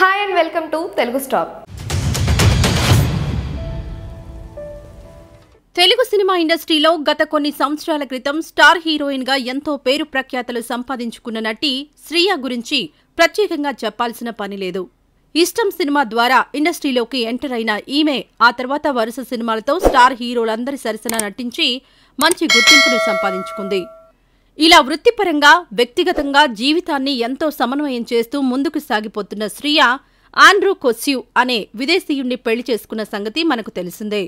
hi and welcome to Telugu stop Telugu cinema ఇండస్ట్రీలో గత కొన్ని సంవత్సరాల క్రితం స్టార్ హీరోయిన్గా ఎంతో పేరు ప్రఖ్యాతలు సంపాదించుకున్న నటి శ్రీయ గురించి ప్రత్యేకంగా చెప్పాల్సిన పని లేదు ఇష్టం సినిమా ద్వారా ఇండస్ట్రీలోకి ఎంటర్ అయిన ఈమె ఆ తర్వాత వరుస సినిమాలతో స్టార్ హీరోలందరి సరసన నటించి మంచి గుర్తింపును సంపాదించుకుంది ఇలా వృత్తిపరంగా వ్యక్తిగతంగా జీవితాన్ని ఎంతో సమన్వయం చేస్తూ ముందుకు సాగిపోతున్న శ్రియ ఆండ్రూ కొస్యూ అనే విదేశీయుణ్ణి పెళ్లి చేసుకున్న సంగతి మనకు తెలిసిందే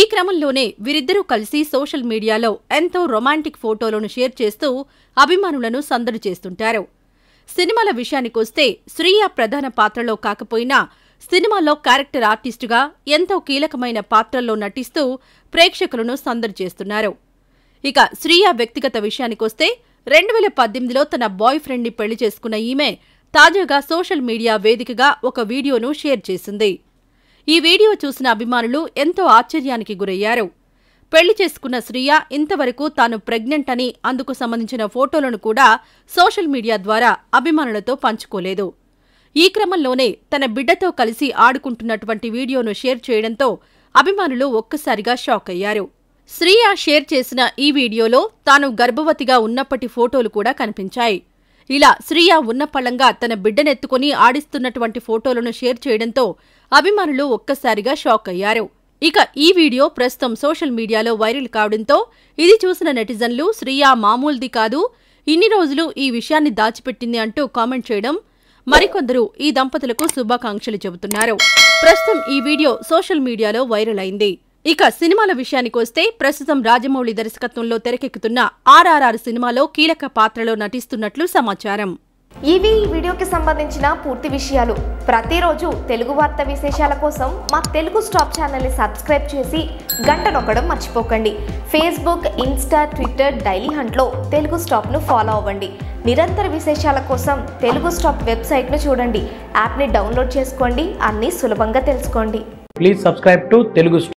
ఈ క్రమంలోనే వీరిద్దరూ కలిసి సోషల్ మీడియాలో ఎంతో రొమాంటిక్ ఫోటోలను షేర్ చేస్తూ అభిమానులను సందడి చేస్తుంటారు సినిమాల విషయానికొస్తే శ్రీయ ప్రధాన పాత్రలో కాకపోయినా సినిమాలో క్యారెక్టర్ ఆర్టిస్టుగా ఎంతో కీలకమైన పాత్రల్లో నటిస్తూ ప్రేక్షకులను సందడి చేస్తున్నారు ఇక శ్రీయ వ్యక్తిగత విషయానికొస్తే రెండు వేల పద్దెనిమిదిలో తన బాయ్ ఫ్రెండ్ని పెళ్లి చేసుకున్న ఈమె తాజాగా సోషల్ మీడియా వేదికగా ఒక వీడియోను షేర్ చేసింది ఈ వీడియో చూసిన అభిమానులు ఎంతో ఆశ్చర్యానికి గురయ్యారు పెళ్లి చేసుకున్న శ్రీయ ఇంతవరకు తాను ప్రెగ్నెంట్ అని అందుకు సంబంధించిన ఫోటోలను కూడా సోషల్ మీడియా ద్వారా అభిమానులతో పంచుకోలేదు ఈ క్రమంలోనే తన బిడ్డతో కలిసి ఆడుకుంటున్నటువంటి వీడియోను షేర్ చేయడంతో అభిమానులు ఒక్కసారిగా షాక్ అయ్యారు శ్రీయ షేర్ చేసిన ఈ వీడియోలో తాను గర్భవతిగా ఉన్నప్పటి ఫోటోలు కూడా కనిపించాయి ఇలా శ్రీయ ఉన్నపళంగా తన బిడ్డనెత్తుకుని ఆడిస్తున్నటువంటి ఫోటోలను షేర్ చేయడంతో అభిమానులు ఒక్కసారిగా షాక్ అయ్యారు ఇక ఈ వీడియో ప్రస్తుతం సోషల్ మీడియాలో వైరల్ కావడంతో ఇది చూసిన నెటిజన్లు శ్రీయ మామూలుది కాదు ఇన్ని రోజులు ఈ విషయాన్ని దాచిపెట్టింది అంటూ కామెంట్ చేయడం మరికొందరు ఈ దంపతులకు శుభాకాంక్షలు చెబుతున్నారు ప్రస్తుతం ఈ వీడియో సోషల్ మీడియాలో వైరల్ అయింది ఇక సినిమాల విషయానికి వస్తే ప్రస్తుతం రాజమౌళి దర్శకత్వంలో తెరకెక్కుతున్న ఆర్ఆర్ఆర్ సినిమాలో కీలక పాత్రలో నటిస్తున్నట్లు సమాచారం ఇవి ఈ వీడియోకి సంబంధించిన పూర్తి విషయాలు ప్రతిరోజు తెలుగు వార్త విశేషాల కోసం మా తెలుగు స్టాప్ ఛానల్ని సబ్స్క్రైబ్ చేసి గంట నొక్కడం మర్చిపోకండి ఫేస్బుక్ ఇన్స్టా ట్విట్టర్ డైలీ హంట్లో తెలుగు స్టాప్ను ఫాలో అవ్వండి నిరంతర విశేషాల కోసం తెలుగు స్టాప్ వెబ్సైట్ను చూడండి యాప్ని డౌన్లోడ్ చేసుకోండి అన్నీ సులభంగా తెలుసుకోండి ప్లీజ్ సబ్స్క్రైబ్ టు తెలుగు